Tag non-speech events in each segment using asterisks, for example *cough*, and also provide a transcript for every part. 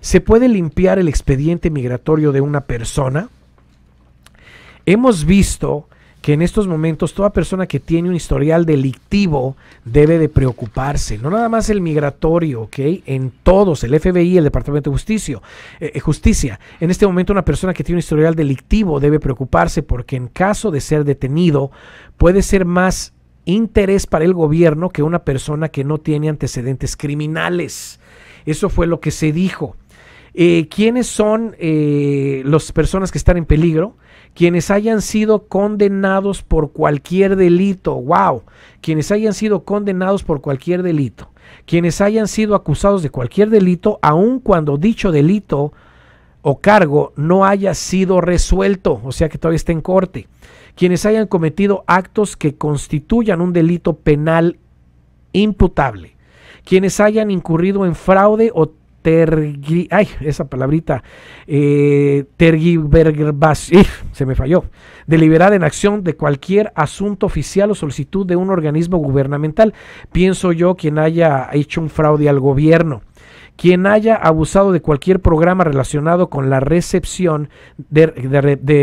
¿Se puede limpiar el expediente migratorio de una persona? Hemos visto que en estos momentos toda persona que tiene un historial delictivo debe de preocuparse, no nada más el migratorio, ¿ok? En todos, el FBI, el Departamento de Justicia, eh, eh, Justicia. En este momento una persona que tiene un historial delictivo debe preocuparse porque en caso de ser detenido puede ser más interés para el gobierno que una persona que no tiene antecedentes criminales. Eso fue lo que se dijo eh, quiénes son eh, las personas que están en peligro, quienes hayan sido condenados por cualquier delito, wow, quienes hayan sido condenados por cualquier delito, quienes hayan sido acusados de cualquier delito, aun cuando dicho delito o cargo no haya sido resuelto, o sea que todavía está en corte, quienes hayan cometido actos que constituyan un delito penal imputable, quienes hayan incurrido en fraude o tergi, ay, esa palabrita, eh, *laughs* se me falló, Deliberada en acción de cualquier asunto oficial o solicitud de un organismo gubernamental, pienso yo quien haya hecho un fraude al gobierno quien haya abusado de cualquier programa relacionado con la recepción de,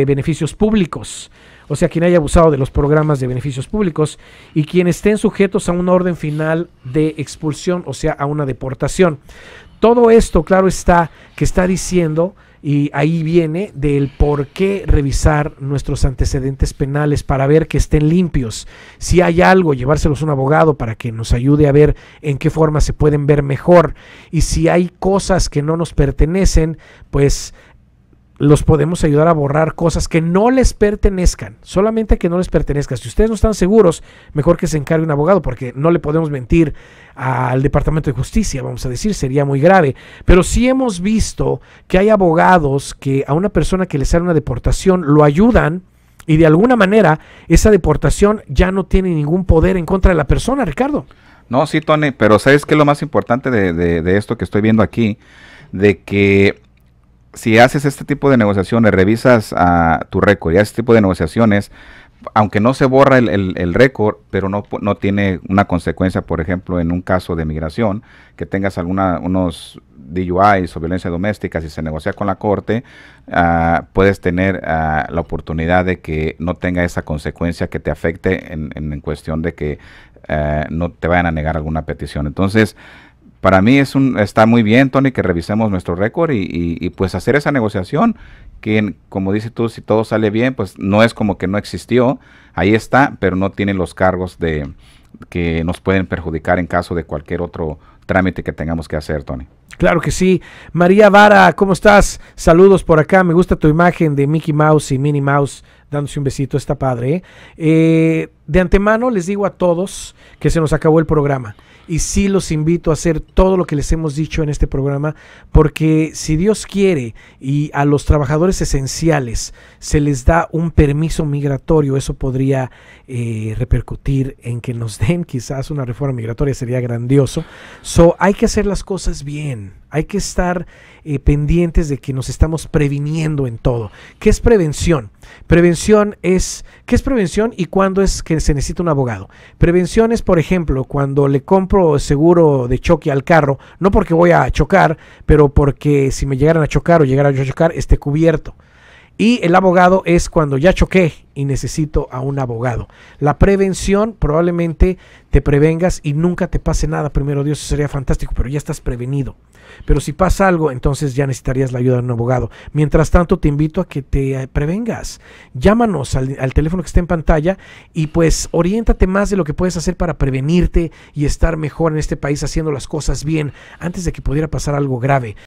beneficios públicos, o sea, quien haya abusado de los programas de beneficios públicos y quien estén sujetos a una orden final de expulsión, o sea, a una deportación. Todo esto, claro está, que está diciendo, y ahí viene del por qué revisar nuestros antecedentes penales para ver que estén limpios. Si hay algo, llevárselos un abogado para que nos ayude a ver en qué forma se pueden ver mejor. Y si hay cosas que no nos pertenecen, pues los podemos ayudar a borrar cosas que no les pertenezcan, solamente que no les pertenezcan. Si ustedes no están seguros, mejor que se encargue un abogado, porque no le podemos mentir al Departamento de Justicia, vamos a decir, sería muy grave. Pero sí hemos visto que hay abogados que a una persona que le sale una deportación lo ayudan y de alguna manera esa deportación ya no tiene ningún poder en contra de la persona, Ricardo. No, sí, Tony, pero ¿sabes qué es lo más importante de, de, de esto que estoy viendo aquí? De que si haces este tipo de negociaciones, revisas ah, tu récord y haces este tipo de negociaciones, aunque no se borra el, récord, pero no, no, tiene una consecuencia, por ejemplo, en un caso de migración, que tengas alguna, unos DUIs o violencia doméstica, si se negocia con la corte, ah, puedes tener ah, la oportunidad de que no tenga esa consecuencia que te afecte en, cuestión de que eh, no te vayan a negar alguna petición. Entonces, para mí es un, está muy bien, Tony, que revisemos nuestro récord y, y, pues hacer esa negociación, que como dices tú, si todo sale bien, pues no es como que no existió, ahí está, pero no tiene los cargos de que nos pueden perjudicar en caso de cualquier otro trámite que tengamos que hacer, Tony. Claro que sí. María Vara, ¿cómo estás? Saludos por acá. Me gusta tu imagen de Mickey Mouse y Minnie Mouse dándose un besito. Está padre. ¿eh? Eh, de antemano les digo a todos que se nos acabó el programa y sí los invito a hacer todo lo que les hemos dicho en este programa, porque si Dios quiere y a los trabajadores esenciales se les da un permiso migratorio, eso podría eh, repercutir en que nos den quizás una reforma migratoria, sería grandioso. So, hay que hacer las cosas bien hay que estar eh, pendientes de que nos estamos previniendo en todo. ¿Qué es prevención? Prevención es ¿qué es prevención y cuándo es que se necesita un abogado? Prevención es, por ejemplo, cuando le compro seguro de choque al carro, no porque voy a chocar, pero porque si me llegaran a chocar o llegara yo a chocar, esté cubierto. Y el abogado es cuando ya choqué y necesito a un abogado. La prevención probablemente te prevengas y nunca te pase nada. Primero Dios sería fantástico, pero ya estás prevenido. Pero si pasa algo, entonces ya necesitarías la ayuda de un abogado. Mientras tanto, te invito a que te eh, prevengas. Llámanos al, al teléfono que está en pantalla y pues oriéntate más de lo que puedes hacer para prevenirte y estar mejor en este país haciendo las cosas bien antes de que pudiera pasar algo grave.